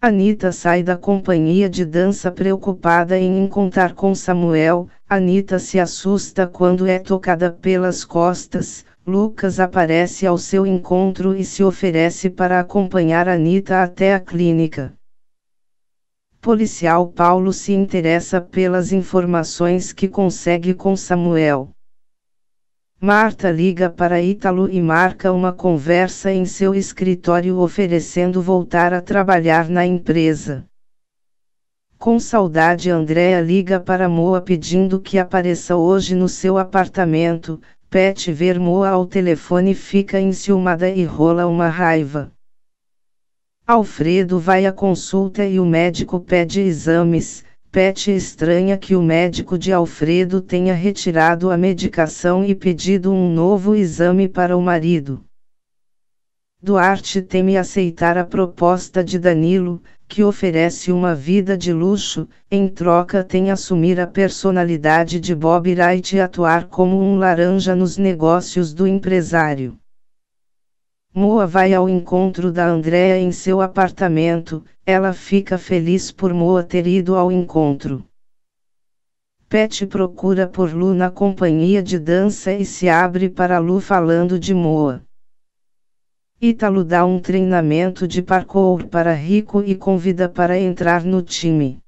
Anita sai da companhia de dança preocupada em encontrar com Samuel. Anita se assusta quando é tocada pelas costas. Lucas aparece ao seu encontro e se oferece para acompanhar Anita até a clínica. Policial Paulo se interessa pelas informações que consegue com Samuel. Marta liga para Ítalo e marca uma conversa em seu escritório oferecendo voltar a trabalhar na empresa. Com saudade, Andréa liga para Moa pedindo que apareça hoje no seu apartamento. Pet ver Moa ao telefone fica enciumada e rola uma raiva. Alfredo vai à consulta e o médico pede exames. Pet estranha que o médico de Alfredo tenha retirado a medicação e pedido um novo exame para o marido. Duarte teme aceitar a proposta de Danilo, que oferece uma vida de luxo, em troca tem assumir a personalidade de Bob Wright e atuar como um laranja nos negócios do empresário. Moa vai ao encontro da Andrea em seu apartamento, ela fica feliz por Moa ter ido ao encontro. Pet procura por Lu na companhia de dança e se abre para Lu falando de Moa. Ítalo dá um treinamento de parkour para Rico e convida para entrar no time.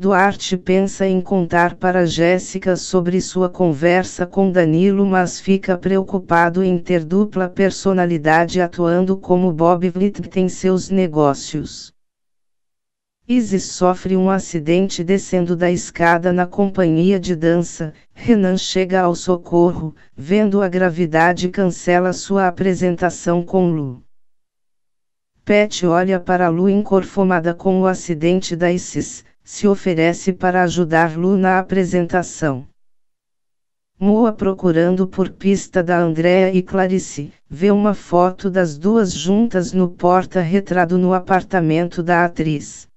Duarte pensa em contar para Jéssica sobre sua conversa com Danilo, mas fica preocupado em ter dupla personalidade atuando como Bob Vitt. em seus negócios. Isis sofre um acidente descendo da escada na companhia de dança, Renan chega ao socorro, vendo a gravidade cancela sua apresentação com Lu. Pet olha para Lu inconformada com o acidente da Isis, se oferece para ajudar Lu na apresentação. Moa procurando por pista da Andrea e Clarice, vê uma foto das duas juntas no porta-retrato no apartamento da atriz.